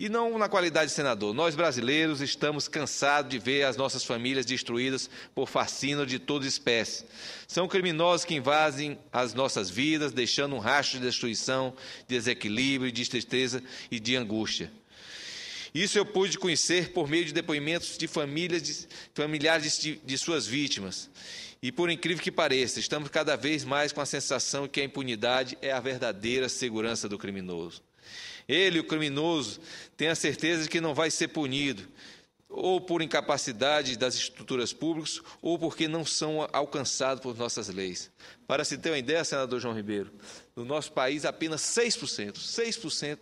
E não na qualidade de senador. Nós brasileiros estamos cansados de ver as nossas famílias destruídas por fascínio de toda espécie. São criminosos que invadem as nossas vidas, deixando um rastro de destruição, de desequilíbrio, de tristeza e de angústia. Isso eu pude conhecer por meio de depoimentos de famílias, de, familiares de, de suas vítimas. E por incrível que pareça, estamos cada vez mais com a sensação que a impunidade é a verdadeira segurança do criminoso. Ele, o criminoso, tem a certeza de que não vai ser punido, ou por incapacidade das estruturas públicas, ou porque não são alcançados por nossas leis. Para se ter uma ideia, senador João Ribeiro, no nosso país apenas 6%, 6%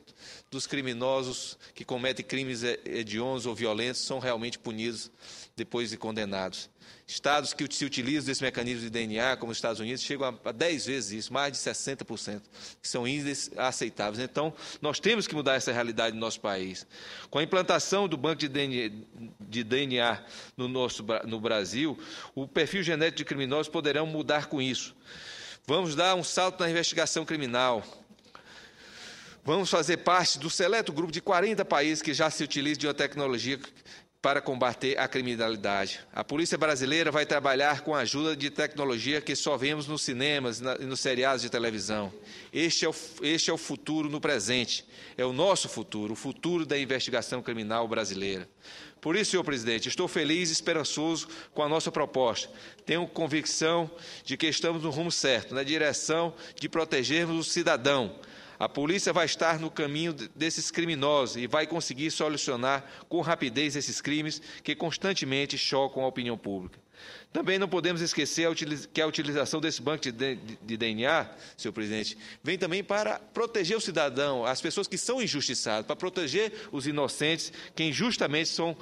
dos criminosos que cometem crimes hediondos ou violentos são realmente punidos depois de condenados. Estados que se utilizam desse mecanismo de DNA, como os Estados Unidos, chegam a 10 vezes isso, mais de 60%, que são índices aceitáveis. Então, nós temos que mudar essa realidade no nosso país. Com a implantação do banco de de DNA no, nosso, no Brasil, o perfil genético de criminosos poderão mudar com isso. Vamos dar um salto na investigação criminal. Vamos fazer parte do seleto grupo de 40 países que já se utiliza de uma tecnologia para combater a criminalidade. A polícia brasileira vai trabalhar com a ajuda de tecnologia que só vemos nos cinemas e nos seriados de televisão. Este é, o, este é o futuro no presente. É o nosso futuro, o futuro da investigação criminal brasileira. Por isso, senhor presidente, estou feliz e esperançoso com a nossa proposta. Tenho convicção de que estamos no rumo certo, na direção de protegermos o cidadão, a polícia vai estar no caminho desses criminosos e vai conseguir solucionar com rapidez esses crimes que constantemente chocam a opinião pública. Também não podemos esquecer que a utilização desse banco de DNA, senhor presidente, vem também para proteger o cidadão, as pessoas que são injustiçadas, para proteger os inocentes que injustamente são